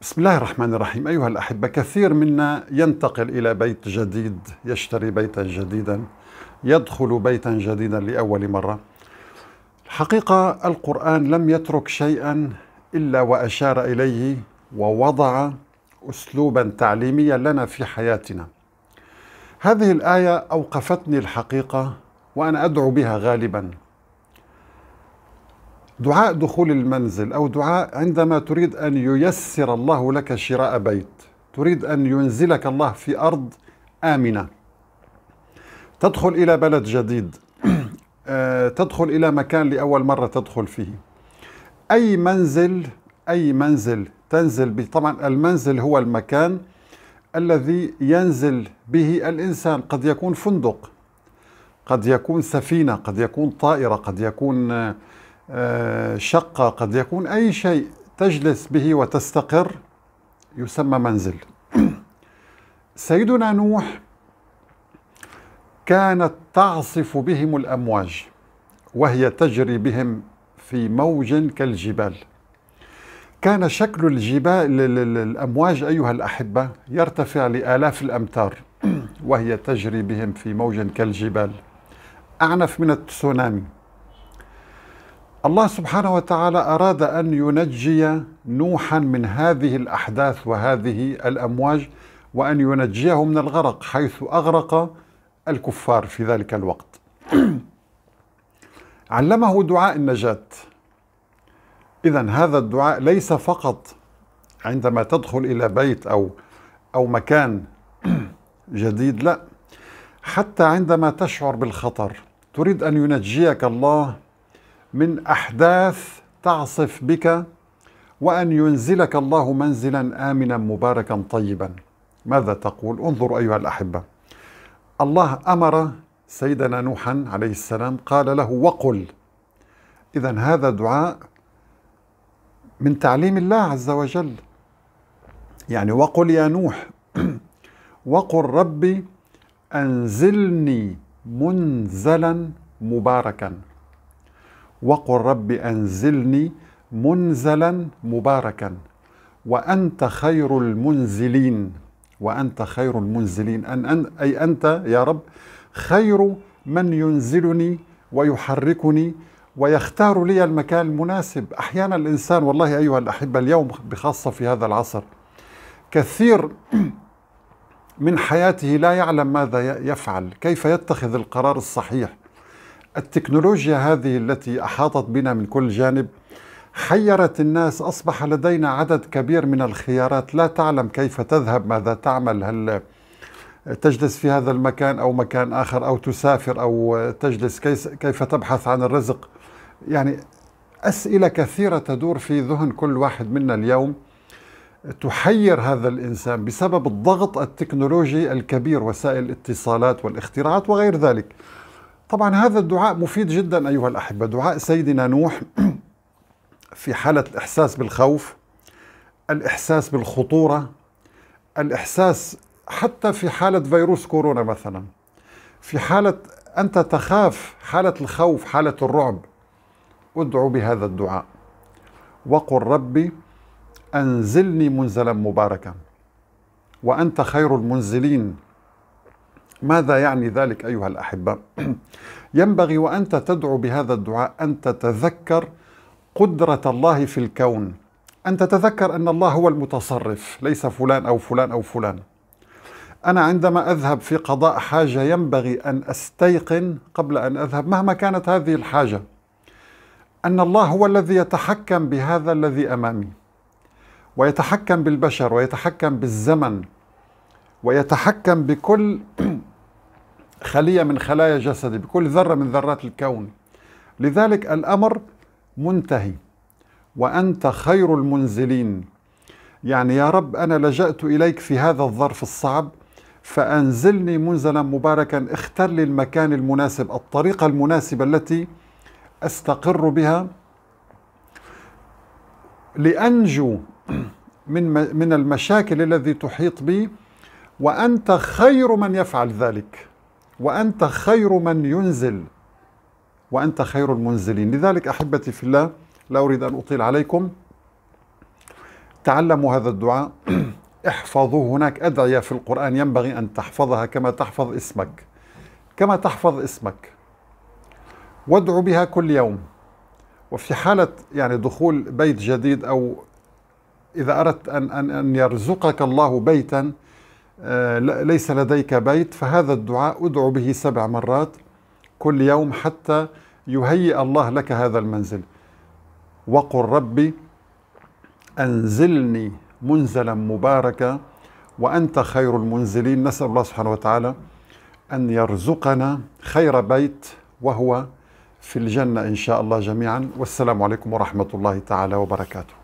بسم الله الرحمن الرحيم أيها الأحبة كثير منا ينتقل إلى بيت جديد يشتري بيتا جديدا يدخل بيتا جديدا لأول مرة الحقيقة القرآن لم يترك شيئا إلا وأشار إليه ووضع أسلوبا تعليميا لنا في حياتنا هذه الآية أوقفتني الحقيقة وأنا أدعو بها غالبا دعاء دخول المنزل أو دعاء عندما تريد أن ييسر الله لك شراء بيت تريد أن ينزلك الله في أرض آمنة تدخل إلى بلد جديد آه، تدخل إلى مكان لأول مرة تدخل فيه أي منزل أي منزل تنزل به طبعا المنزل هو المكان الذي ينزل به الإنسان قد يكون فندق قد يكون سفينة قد يكون طائرة قد يكون آه، آه، شقة قد يكون أي شيء تجلس به وتستقر يسمى منزل سيدنا نوح كانت تعصف بهم الأمواج وهي تجري بهم في موج كالجبال كان شكل الجبال الأمواج أيها الأحبة يرتفع لآلاف الأمتار وهي تجري بهم في موج كالجبال أعنف من التسونامي الله سبحانه وتعالى أراد أن ينجي نوحا من هذه الأحداث وهذه الأمواج وأن ينجيه من الغرق حيث أغرق الكفار في ذلك الوقت علمه دعاء النجاة إذا هذا الدعاء ليس فقط عندما تدخل إلى بيت أو أو مكان جديد لا حتى عندما تشعر بالخطر تريد أن ينجيك الله من احداث تعصف بك وان ينزلك الله منزلا امنا مباركا طيبا ماذا تقول انظر ايها الاحبه الله امر سيدنا نوحا عليه السلام قال له وقل اذا هذا دعاء من تعليم الله عز وجل يعني وقل يا نوح وقل ربي انزلني منزلا مباركا وقل رب أنزلني منزلا مباركا وأنت خير المنزلين وأنت خير المنزلين أن أن أي أنت يا رب خير من ينزلني ويحركني ويختار لي المكان المناسب أحيانا الإنسان والله أيها الأحبة اليوم بخاصة في هذا العصر كثير من حياته لا يعلم ماذا يفعل كيف يتخذ القرار الصحيح التكنولوجيا هذه التي أحاطت بنا من كل جانب حيرت الناس أصبح لدينا عدد كبير من الخيارات لا تعلم كيف تذهب ماذا تعمل هل تجلس في هذا المكان أو مكان آخر أو تسافر أو تجلس كيف تبحث عن الرزق يعني أسئلة كثيرة تدور في ذهن كل واحد منا اليوم تحير هذا الإنسان بسبب الضغط التكنولوجي الكبير وسائل الاتصالات والاختراعات وغير ذلك طبعا هذا الدعاء مفيد جدا أيها الأحبة دعاء سيدنا نوح في حالة الإحساس بالخوف الإحساس بالخطورة الإحساس حتى في حالة فيروس كورونا مثلا في حالة أنت تخاف حالة الخوف حالة الرعب ادعو بهذا الدعاء وقل ربي أنزلني منزلا مباركا وأنت خير المنزلين ماذا يعني ذلك أيها الأحبة؟ ينبغي وأنت تدعو بهذا الدعاء أن تتذكر قدرة الله في الكون أن تتذكر أن الله هو المتصرف ليس فلان أو فلان أو فلان أنا عندما أذهب في قضاء حاجة ينبغي أن أستيقن قبل أن أذهب مهما كانت هذه الحاجة أن الله هو الذي يتحكم بهذا الذي أمامي ويتحكم بالبشر ويتحكم بالزمن ويتحكم بكل خلية من خلايا جسدي بكل ذرة من ذرات الكون لذلك الأمر منتهي وأنت خير المنزلين يعني يا رب أنا لجأت إليك في هذا الظرف الصعب فأنزلني منزلا مباركا اختر لي المكان المناسب الطريقة المناسبة التي أستقر بها لأنجو من من المشاكل الذي تحيط بي وأنت خير من يفعل ذلك وأنت خير من ينزل وأنت خير المنزلين لذلك أحبتي في الله لا أريد أن أطيل عليكم تعلموا هذا الدعاء احفظوا هناك أدعية في القرآن ينبغي أن تحفظها كما تحفظ اسمك كما تحفظ اسمك وادعو بها كل يوم وفي حالة يعني دخول بيت جديد أو إذا أردت أن, أن, أن يرزقك الله بيتا آه، ليس لديك بيت فهذا الدعاء ادعو به سبع مرات كل يوم حتى يهيئ الله لك هذا المنزل وقل ربي أنزلني منزلا مباركا وأنت خير المنزلين نسأل الله سبحانه وتعالى أن يرزقنا خير بيت وهو في الجنة إن شاء الله جميعا والسلام عليكم ورحمة الله تعالى وبركاته